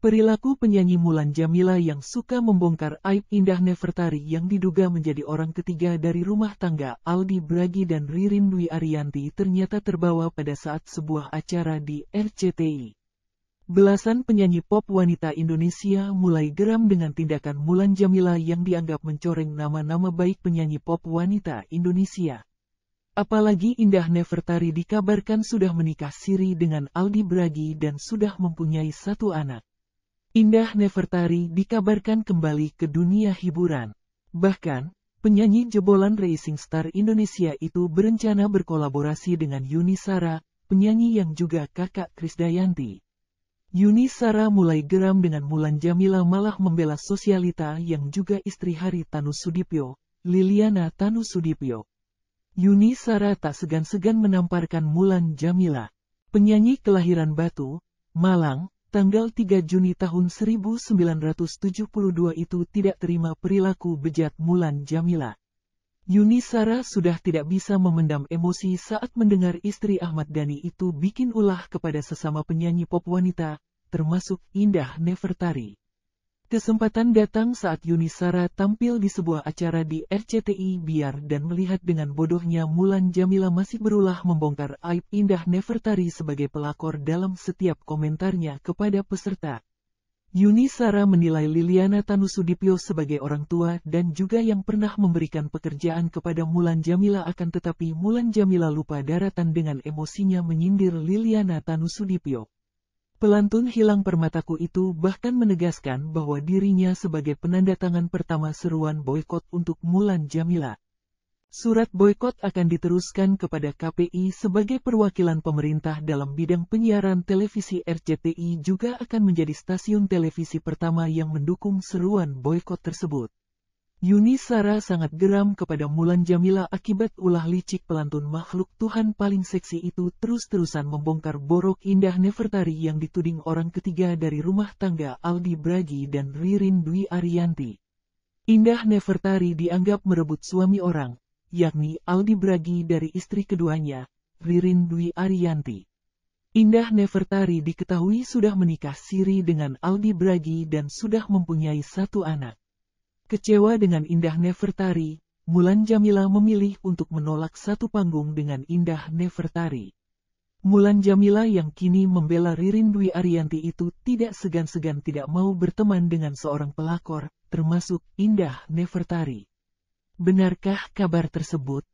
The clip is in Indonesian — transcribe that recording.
Perilaku penyanyi Mulan Jamila yang suka membongkar aib Indah Nefertari yang diduga menjadi orang ketiga dari rumah tangga Aldi Bragi dan Ririn Dwi Arianti ternyata terbawa pada saat sebuah acara di RCTI. Belasan penyanyi pop wanita Indonesia mulai geram dengan tindakan Mulan Jamila yang dianggap mencoreng nama-nama baik penyanyi pop wanita Indonesia. Apalagi Indah Nefertari dikabarkan sudah menikah siri dengan Aldi Bragi dan sudah mempunyai satu anak. Indah Nevertari dikabarkan kembali ke dunia hiburan. Bahkan, penyanyi jebolan Racing Star Indonesia itu berencana berkolaborasi dengan Yuni Sara, penyanyi yang juga kakak Krisdayanti. Yuni Sara mulai geram dengan Mulan Jamila malah membela sosialita yang juga istri Hari Tanu Sudipyo, Liliana Tanu Sudipyo. Yuni Sara tak segan-segan menamparkan Mulan Jamila. Penyanyi kelahiran Batu, Malang, tanggal 3 Juni tahun 1972 itu tidak terima perilaku bejat Mulan Jamila. Yuni Sara sudah tidak bisa memendam emosi saat mendengar istri Ahmad Dhani itu bikin ulah kepada sesama penyanyi pop wanita, termasuk Indah Nevertari. Kesempatan datang saat Yuni Sara tampil di sebuah acara di RCTI Biar dan melihat dengan bodohnya Mulan Jamila masih berulah membongkar aib Indah Nevertari sebagai pelakor dalam setiap komentarnya kepada peserta. Yuni Sara menilai Liliana Tanusudipio sebagai orang tua dan juga yang pernah memberikan pekerjaan kepada Mulan Jamila akan tetapi Mulan Jamila lupa daratan dengan emosinya menyindir Liliana Tanusudipio. Pelantun hilang permataku itu bahkan menegaskan bahwa dirinya sebagai penanda tangan pertama seruan boykot untuk Mulan Jamila. Surat boykot akan diteruskan kepada KPI sebagai perwakilan pemerintah dalam bidang penyiaran televisi RCTI juga akan menjadi stasiun televisi pertama yang mendukung seruan boykot tersebut. Yuni Sara sangat geram kepada Mulan Jamila akibat ulah licik pelantun makhluk Tuhan paling seksi itu terus-terusan membongkar borok indah Nefertari yang dituding orang ketiga dari rumah tangga Aldi Bragi dan Ririn Dwi Arianti. Indah Nefertari dianggap merebut suami orang, yakni Aldi Bragi dari istri keduanya, Ririn Dwi Arianti. Indah Nefertari diketahui sudah menikah siri dengan Aldi Bragi dan sudah mempunyai satu anak. Kecewa dengan Indah Nefertari, Mulan Jamila memilih untuk menolak satu panggung dengan Indah Nefertari. Mulan Jamila yang kini membela Ririn Dwi Arianti itu tidak segan-segan tidak mau berteman dengan seorang pelakor, termasuk Indah Nefertari. Benarkah kabar tersebut?